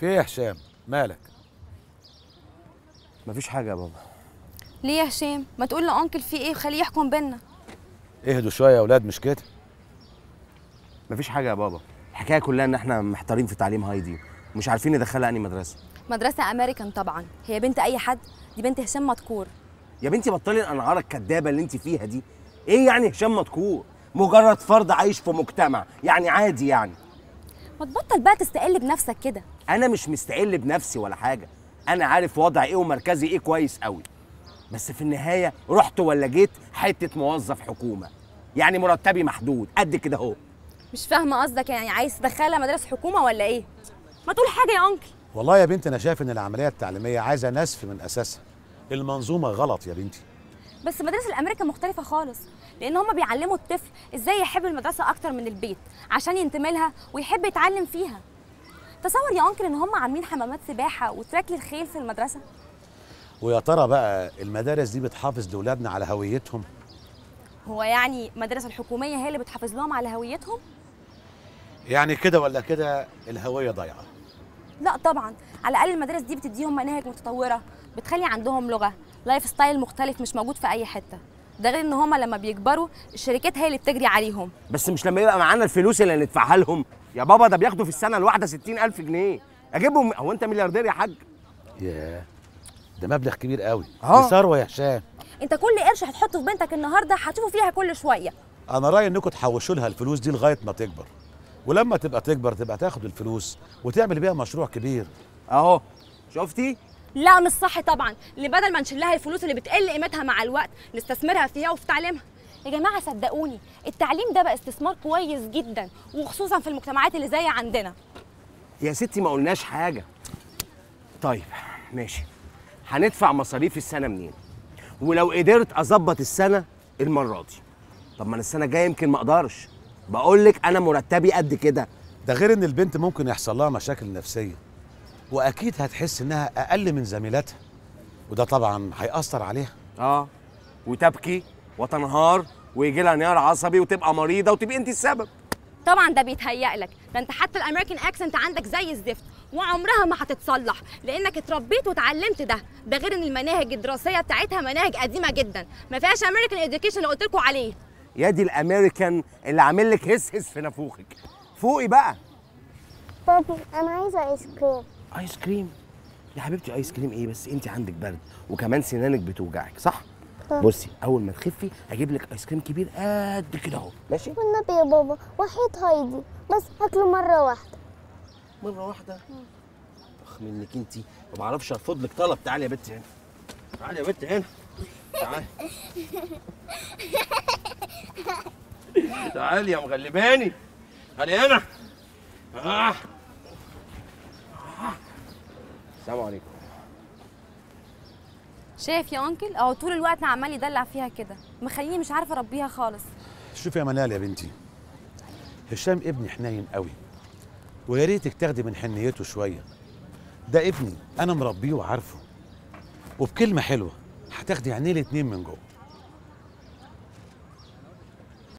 في ايه يا هشام مالك مفيش حاجه يا بابا ليه يا هشام ما تقول لانكل في ايه وخليه يحكم بينا اهدوا شويه يا اولاد مش كده مفيش حاجه يا بابا الحكايه كلها ان احنا محتارين في تعليم هايدي ومش عارفين ندخلها انهي مدرسه مدرسه امريكان طبعا هي بنت اي حد دي بنت هشام مدكور يا بنتي بطلي الأنهار الكدابه اللي انت فيها دي ايه يعني هشام مدكور مجرد فرد عايش في مجتمع يعني عادي يعني ما تبطل بقى تستقل بنفسك كده انا مش مستقل بنفسي ولا حاجه انا عارف وضعي ايه ومركزي ايه كويس قوي بس في النهايه رحت ولا جيت حته موظف حكومه يعني مرتبي محدود قد كده اهو مش فاهمه قصدك يعني عايز تدخلها مدرسه حكومه ولا ايه ما تقول حاجه يا انكل والله يا بنتي انا شايف ان العمليه التعليميه عايزه نسف من اساسها المنظومه غلط يا بنتي بس مدارس الامريكا مختلفه خالص لان هم بيعلموا الطفل ازاي يحب المدرسه اكتر من البيت عشان ينتمي لها ويحب يتعلم فيها تصور يا انكل ان هم عاملين حمامات سباحه وتراك للخيل في المدرسه ويا ترى بقى المدارس دي بتحافظ لاولادنا على هويتهم هو يعني المدرسه الحكوميه هي اللي بتحافظ لهم على هويتهم يعني كده ولا كده الهويه ضايعه لا طبعا على الاقل المدارس دي بتديهم مناهج متطوره بتخلي عندهم لغه لايف ستايل مختلف مش موجود في اي حته ده غير ان هما لما بيكبروا الشركات هي اللي بتجري عليهم بس مش لما يبقى معانا الفلوس اللي هندفعها لهم يا بابا ده بياخدوا في السنه الواحده 60000 جنيه اجيبهم هو انت ملياردير يا حاج ياه ده مبلغ كبير قوي اه ثروه يا هشام انت كل قرش هتحطه في بنتك النهارده هتشوفه فيها كل شويه انا رايي انكم تحوشوا لها الفلوس دي لغايه ما تكبر ولما تبقى تكبر تبقى تاخد الفلوس وتعمل بيها مشروع كبير اهو شفتي لا مش صح طبعا اللي بدل ما نشيل لها الفلوس اللي بتقل قيمتها مع الوقت نستثمرها فيها وفي تعليمها يا جماعه صدقوني التعليم ده بقى استثمار كويس جدا وخصوصا في المجتمعات اللي زي عندنا يا ستي ما قلناش حاجه طيب ماشي هندفع مصاريف السنه منين ولو قدرت اظبط السنه المره دي طب ما انا السنه الجايه يمكن ما اقدرش بقول لك انا مرتبي قد كده ده غير ان البنت ممكن يحصل لها مشاكل نفسيه واكيد هتحس انها اقل من زميلاتها وده طبعا هيأثر عليها اه وتبكي وتنهار ويجي لها انهيار عصبي وتبقى مريضه وتبقي انت السبب طبعا ده بيتهيأ لك ده انت حتى الامريكان اكسنت عندك زي الزفت وعمرها ما هتتصلح لانك اتربيت وتعلمت ده ده غير ان المناهج الدراسيه بتاعتها مناهج قديمه جدا ما فيهاش امريكان اديوكيشن اللي قلت لكم عليه يا دي الامريكان اللي عامل لك هس هس في نافوخك فوقي بقى بابي انا عايزه ايس كريم ايس كريم يا حبيبتي ايس كريم ايه بس انت عندك برد وكمان سنانك بتوجعك صح بصي اول ما تخفي اجيب لك ايس كريم كبير قد كده اهو ماشي والنبي يا بابا وحيد هايدي بس هاكله مره واحده مره واحده اخ منك انت ما بعرفش ارفض لك طلب تعالي يا بنت هنا تعالي يا بنت هنا تعالي تعالي يا مغلباني تعالي هنا آه. السلام عليكم شايف يا انكل اهو طول الوقت عمال يدلع فيها كده مخليني مش عارفه اربيها خالص شوفي يا منال يا بنتي هشام ابني حنين قوي ويا ريتك تاخدي من حنيته شويه ده ابني انا مربيه وعارفه وبكلمه حلوه هتاخدي عينيه الاتنين من جوه